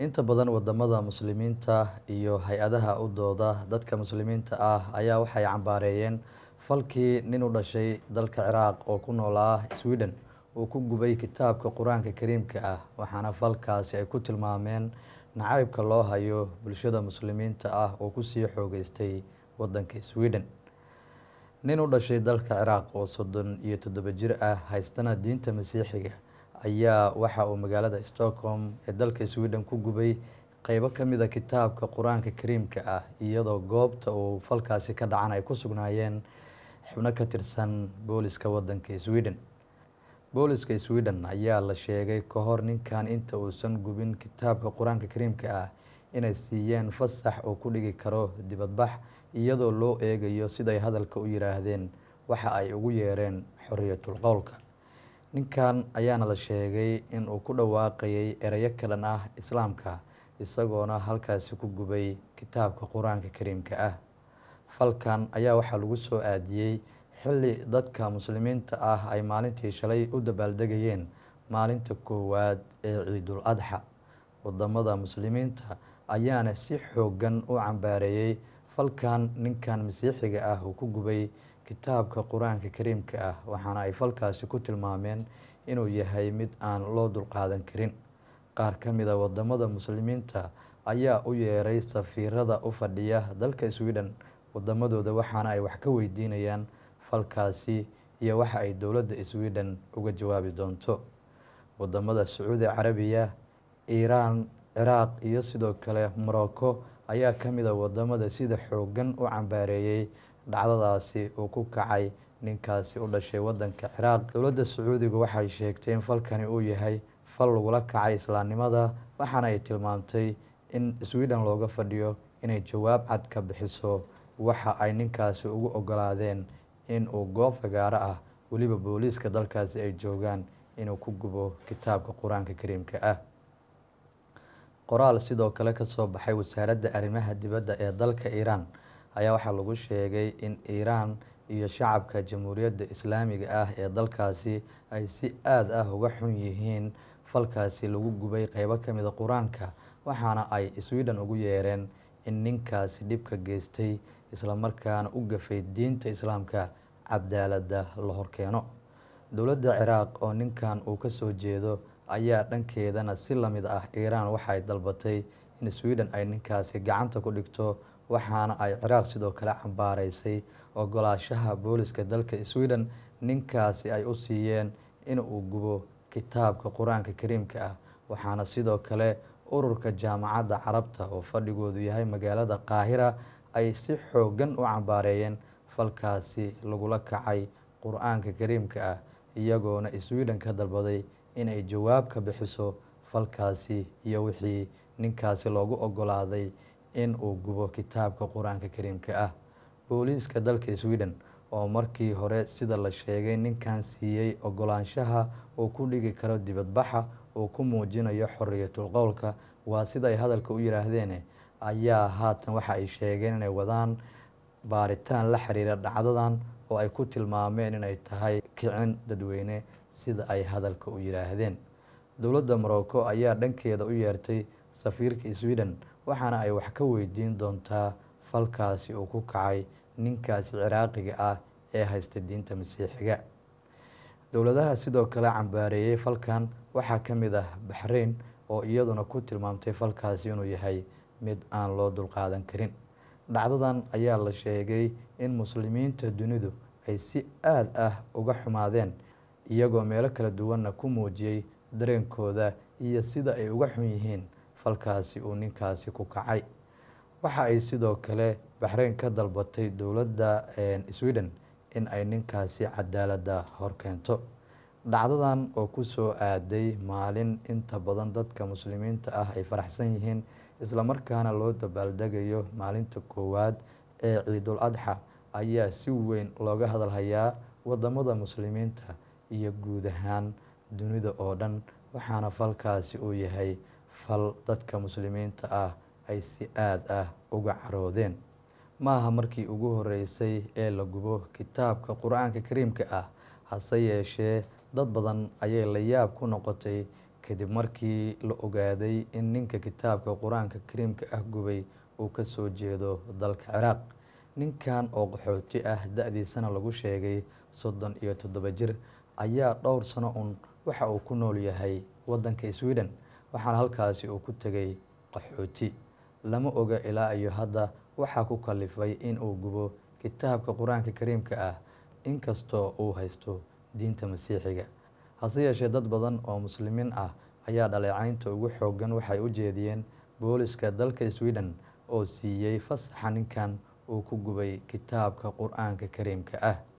inta badan wadamada muslimiinta iyo hay-adaha u dooda dadka muslimiinta ah ayaa waxay cambaareeyeen falkii nin u dhashay dalka ciraaq oo ku noolaa ah swiden uu ku gubay kitaabka qur-aanka kariimka ah waxaana falkaasi ay ku tilmaameen nacaybka loo hayo bulshada muslimiinta ah oo kusii xoogeystay wadanka sweden nin u dhashay dalka ciraaq oo soddon iyo toddobo jir ah haystana diinta masiixiga ayaa waxa uu magaalada stockholm ee dalka sweden ku gubay qeybo ka mid a kitaabka qur-aanka kariimka ah iyadoo goobta uu falkaasi ka dhacan ay ku sugnaayeen xubno ka tirsan booliska waddanka sweden booliska sweden ayaa la sheegay ka hor ninkan inta uusan gubin kitaabka qur-aanka kariimka ah inay siiyeen fasax uu ku dhigi karo dibadbax iyadoo loo eegayo siday hadalka u yidhaahdeen waxa ay ugu yeereen xoriyatulqowlka ninkan ayaana la sheegay inuu ku dhawaaqayay erayo kalan ah islaamka isagoona halkaasi ku gubay kitaabka qur-aanka kariimka ah falkan ayaa waxaa lagu soo aadiyey xilli dadka muslimiinta ah ay maalintii shalay u dabaaldegayeen maalinta koowaad ee ciidul adxa wadamada muslimiinta ayaana si xooggan u cambaareeyey falkan ninkan masiixiga ah uu ku gubay kitaabka qur-aanka kariimka ah waxaana ay falkaasi ku tilmaameen inuu yahay mid aan loo dulqaadan karin qaar ka mida ah wadamada muslimiinta ayaa u yeeray safiirada u fadhiya dalka sweden wadamadooda waxaana ay wax ka weydiinayaan falkaasi iyo waxa ay dowladda sweden uga jawaabi doonto wadamada sacuudi carabiya iiraan ciraaq iyo sidoo kale morocco ayaa ka mid ah wadamada sida xoogan u cambaareeyey dhacdadaasi uu ku kacay ninkaasi u dhashay wadanka ciraaq dowladda sacuudiga waxay sheegtay in falkani uu yahay fal lagula kacay islaamnimada waxaana ay tilmaamtay in sweden looga fadhiyo inay jawaab cad ka bixiso waxa ay ninkaasi ugu ogolaadeen in uu goob fagaaro ah weliba booliiska dalkaasi ay joogaan inuu ku gubo kitaabka qur-aanka kariimka ah qoraal sidoo kale kasoo baxay wasaaradda arrimaha dibadda ee dalka iiraan ayaa waxaa lagu sheegay in iiraan iyo shacabka jamhuuriyadda islaamiga ah ee dalkaasi ay si aada ah uga xun yihiin falkaasi lagu gubay qeybo ka mida qur-aanka waxaana ay sweden ugu yeereen in ninkaasi dhibka geystay islamarkaana u gafay diinta islaamka cadaaladda la horkeeno dowladda ciraaq oo ninkan uu ka soo jeedo ayaa dhankeedana si lamid ah iiraan waxay dalbatay in sweden ay ninkaasi gacanta ku dhigto waxaana ay ciraaq sidoo kale cambaaraysay ogolaashaha booliska dalka sweden ninkaasi ay u siiyeen inuu gubo kitaabka qur-aanka kariimka ah waxaana sidoo kale ururka jaamacadda carabta oo fadhigoodu yahay magaalada qaahira ay si xooggan u cambaareeyeen falkaasi lagula kacay qur-aanka kariimka ah iyagoona sweden ka dalbaday inay jawaab ka bixiso falkaasi iyo wixii ninkaasi loogu ogolaaday in uu gubo kitaabka qur-aanka kariimka ah booliiska dalka sweden oo markii hore sida la sheegay ninkan siiyey ogolaanshaha uu ku dhigi karo dibadbaxa uu ku muujinayo xoriyatul qowlka waa sida ay hadalka u yidhaahdeene ayaa haatan waxa ay sheegeen inay wadaan baaritaan la xiriira dhacdadan oo ay ku tilmaameen inay tahay kicin dadweyne sida ay hadalka u yidhaahdeen dowladda morocco ayaa dhankeeda u yeertay safiirka sweden waxaana ay wax ka weydiin doontaa falkaasi uu ku kacay ninkaasi ciraaqiga ah ee haysta diinta masiixiga dowladaha sidoo kale cambaareeyey falkan waxaa ka mid ah baxreyn oo iyaduna ku tilmaamtay falkaasi inuu yahay mid aan loo dulqaadan karin dhacdadan ayaa la sheegay in muslimiinta dunidu ay si aada ah uga xumaadeen iyagoo meelo kala duwanna ku muujiyey dareenkooda iyo sida ay uga xun yihiin falkaasi uu ninkaasi ku kacay waxa ay sidoo kale baxrayn ka dalbatay dowladda sweden in ay ninkaasi cadaalada horkeento dhacdadan oo ku soo aaday maalin inta badan dadka muslimiinta ah ay faraxsan yihiin islamarkaana loo dabaaldegayo maalinta koowaad ee ciidul adxa ayaa si weyn looga hadalhayaa wadamada muslimiinta iyo guud ahaan dunida oo dhan waxaana falkaasi uu yahay fal dadka muslimiinta ah ay si aada ah uga caroodeen maaha markii ugu horeysay ee la gubo kitaabka qur-aanka kariimka ah hase yeeshee dad badan ayay la yaab ku noqotay kadib markii la ogaaday in ninka kitaabka qur-aanka kariimka ah gubay uu ka soo jeedo dalka ciraaq ninkan oo qaxooti ah da-diisana lagu sheegay soddon iyo toddoba jir ayaa dhowr sano un waxa uu ku nool yahay waddanka sweden waxaana halkaasi uu ku tegay qaxooti lama oga ilaa iyo hadda waxaa ku kallifay in uu gubo kitaabka qur-aanka kariimka ah inkastoo uu haysto diinta masiixiga hase yeeshee dad badan oo muslimiin ah ayaa dhaleecaynta ugu xoogan waxay u jeediyeen booliska dalka swiden oo siiyey fasaxa ninkan uu ku gubay kitaabka qur-aanka kariimka ah